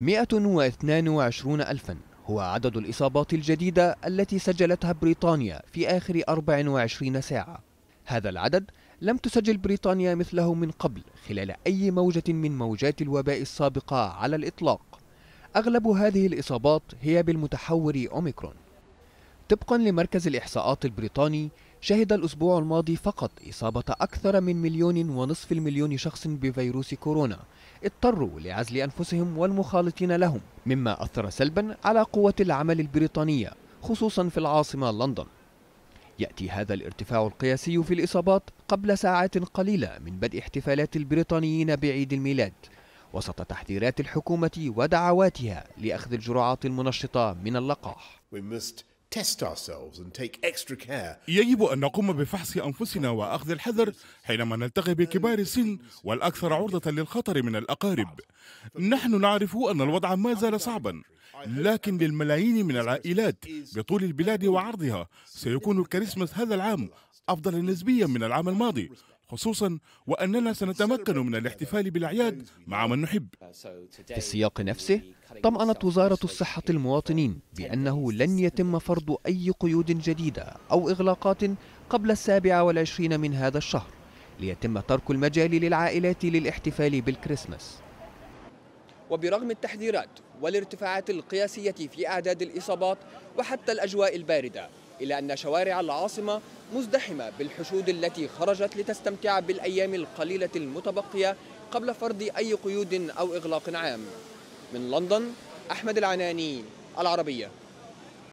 122 ألفا هو عدد الإصابات الجديدة التي سجلتها بريطانيا في آخر 24 ساعة هذا العدد لم تسجل بريطانيا مثله من قبل خلال أي موجة من موجات الوباء السابقة على الإطلاق أغلب هذه الإصابات هي بالمتحور أوميكرون طبقا لمركز الإحصاءات البريطاني شهد الأسبوع الماضي فقط إصابة أكثر من مليون ونصف المليون شخص بفيروس كورونا اضطروا لعزل أنفسهم والمخالطين لهم مما أثر سلبا على قوة العمل البريطانية خصوصا في العاصمة لندن يأتي هذا الارتفاع القياسي في الإصابات قبل ساعات قليلة من بدء احتفالات البريطانيين بعيد الميلاد وسط تحذيرات الحكومة ودعواتها لأخذ الجرعات المنشطة من اللقاح test ourselves and take extra care. يجب أن نقوم بفحص أنفسنا وأخذ الحذر حينما نلتقي بكبار السن والأكثر عرضة للخطر من الأقارب. نحن نعرف أن الوضع ما زال صعبا، لكن للملايين من العائلات بطول البلاد وعرضها سيكون الكريسماس هذا العام أفضل نسبيا من العام الماضي خصوصا وأننا سنتمكن من الاحتفال بالأعياد مع من نحب في السياق نفسه طمأنت وزارة الصحة المواطنين بأنه لن يتم فرض أي قيود جديدة أو إغلاقات قبل السابع والعشرين من هذا الشهر ليتم ترك المجال للعائلات للاحتفال بالكريسماس وبرغم التحذيرات والارتفاعات القياسية في أعداد الإصابات وحتى الأجواء الباردة إلى أن شوارع العاصمة مزدحمة بالحشود التي خرجت لتستمتع بالأيام القليلة المتبقية قبل فرض أي قيود أو إغلاق عام من لندن أحمد العناني العربية